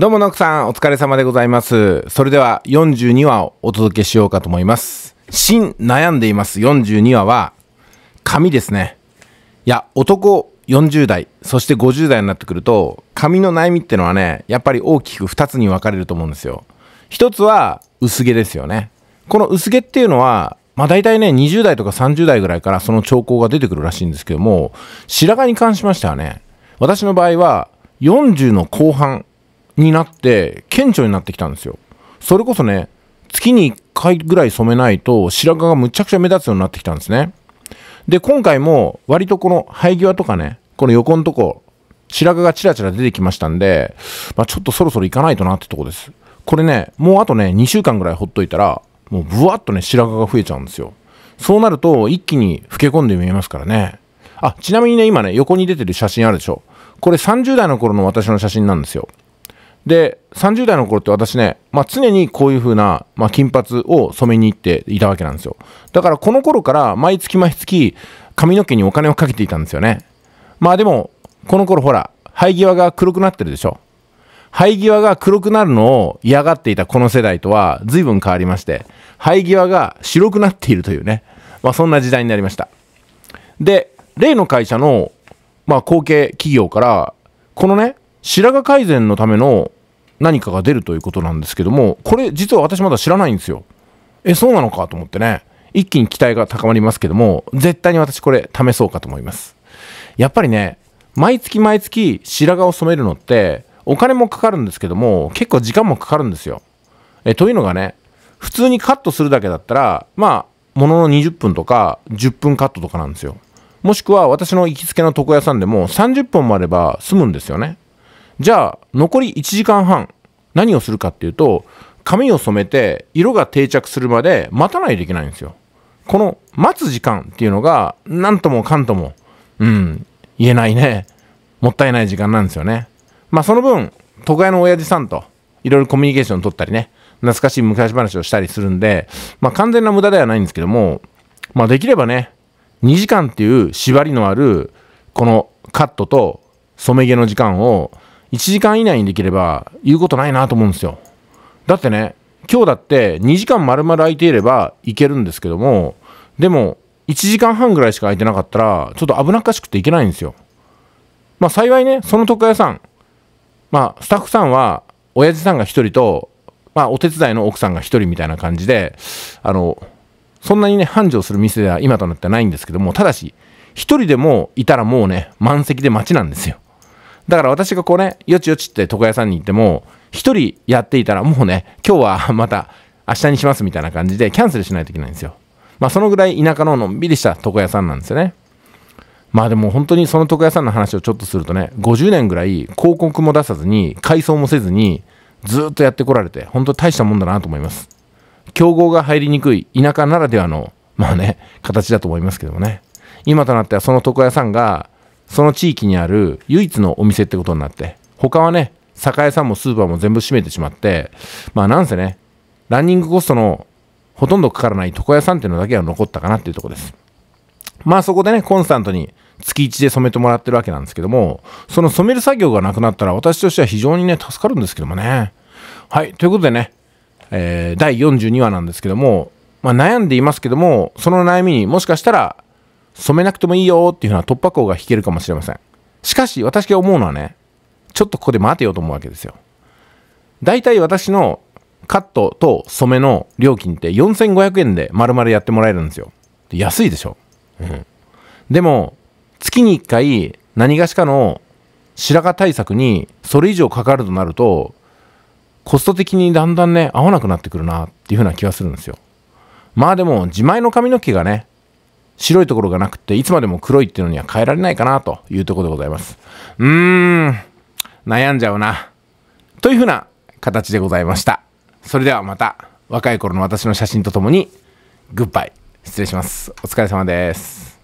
どうも、ノクさん、お疲れ様でございます。それでは、42話をお届けしようかと思います。新悩んでいます、42話は、髪ですね。いや、男40代、そして50代になってくると、髪の悩みってのはね、やっぱり大きく2つに分かれると思うんですよ。1つは、薄毛ですよね。この薄毛っていうのは、まあ大体ね、20代とか30代ぐらいからその兆候が出てくるらしいんですけども、白髪に関しましてはね、私の場合は、40の後半になって顕著になってきたんですよそれこそね月に1回ぐらい染めないと白髪がむちゃくちゃ目立つようになってきたんですねで今回も割とこの生え際とかねこの横のとこ白髪がチラチラ出てきましたんで、まあ、ちょっとそろそろ行かないとなってとこですこれねもうあとね2週間ぐらいほっといたらもうブワッとね白髪が増えちゃうんですよそうなると一気に老け込んで見えますからねあちなみにね今ね横に出てる写真あるでしょこれ30代の頃の私の写真なんですよで30代の頃って私ね、まあ、常にこういう風な、まあ、金髪を染めに行っていたわけなんですよだからこの頃から毎月毎月髪の毛にお金をかけていたんですよねまあでもこの頃ほら生え際が黒くなってるでしょ生え際が黒くなるのを嫌がっていたこの世代とは随分変わりまして生え際が白くなっているというね、まあ、そんな時代になりましたで例の会社の、まあ、後継企業からこのね白髪改善のための何かが出るということなんですけどもこれ実は私まだ知らないんですよえそうなのかと思ってね一気に期待が高まりますけども絶対に私これ試そうかと思いますやっぱりね毎月毎月白髪を染めるのってお金もかかるんですけども結構時間もかかるんですよえというのがね普通にカットするだけだったらまあものの20分とか10分カットとかなんですよもしくは私の行きつけの床屋さんでも30分もあれば済むんですよねじゃあ残り1時間半何をするかっていうと髪を染めて色が定着するまで待たないといけないんですよ。この待つ時間っていうのが何ともかんともうん言えないねもったいない時間なんですよね。まあその分都会の親父さんといろいろコミュニケーション取ったりね懐かしい昔話をしたりするんでまあ完全な無駄ではないんですけどもまあできればね2時間っていう縛りのあるこのカットと染め毛の時間を1時間以内にできれば言うことないなと思うんですよ。だってね、今日だって2時間丸々空いていればいけるんですけども、でも1時間半ぐらいしか空いてなかったら、ちょっと危なっかしくていけないんですよ。まあ幸いね、その特床屋さん、まあスタッフさんは、親父さんが1人と、まあお手伝いの奥さんが1人みたいな感じで、あの、そんなにね、繁盛する店では今となってはないんですけども、ただし、一人でもいたらもうね、満席で待ちなんですよ。だから私がこうね、よちよちって床屋さんに行っても、1人やっていたらもうね、今日はまた明日にしますみたいな感じでキャンセルしないといけないんですよ。まあそのぐらい田舎ののんびりした床屋さんなんですよね。まあでも本当にその床屋さんの話をちょっとするとね、50年ぐらい広告も出さずに、改装もせずに、ずっとやってこられて、本当大したもんだなと思います。競合が入りにくい田舎ならではの、まあね、形だと思いますけどもね。今となってはその床屋さんが、その地域にある唯一のお店ってことになって、他はね、酒屋さんもスーパーも全部閉めてしまって、まあなんせね、ランニングコストのほとんどかからない床屋さんっていうのだけは残ったかなっていうとこです。まあそこでね、コンスタントに月1で染めてもらってるわけなんですけども、その染める作業がなくなったら私としては非常にね、助かるんですけどもね。はい、ということでね、えー、第42話なんですけども、まあ、悩んでいますけども、その悩みにもしかしたら染めなくてもいいよっていうふな突破口が引けるかもしれません。しかし、私が思うのはね、ちょっとここで待てよと思うわけですよ。大体私のカットと染めの料金って4500円で丸々やってもらえるんですよ。安いでしょ。うん。でも、月に1回何がしかの白髪対策にそれ以上かかるとなると、コスト的にだんだんね、合わなくなってくるなっていうふうな気がするんですよ。まあでも、自前の髪の毛がね、白いところがなくて、いつまでも黒いっていうのには変えられないかなというところでございます。うーん、悩んじゃうな。というふうな形でございました。それではまた、若い頃の私の写真とともに、グッバイ。失礼します。お疲れ様です。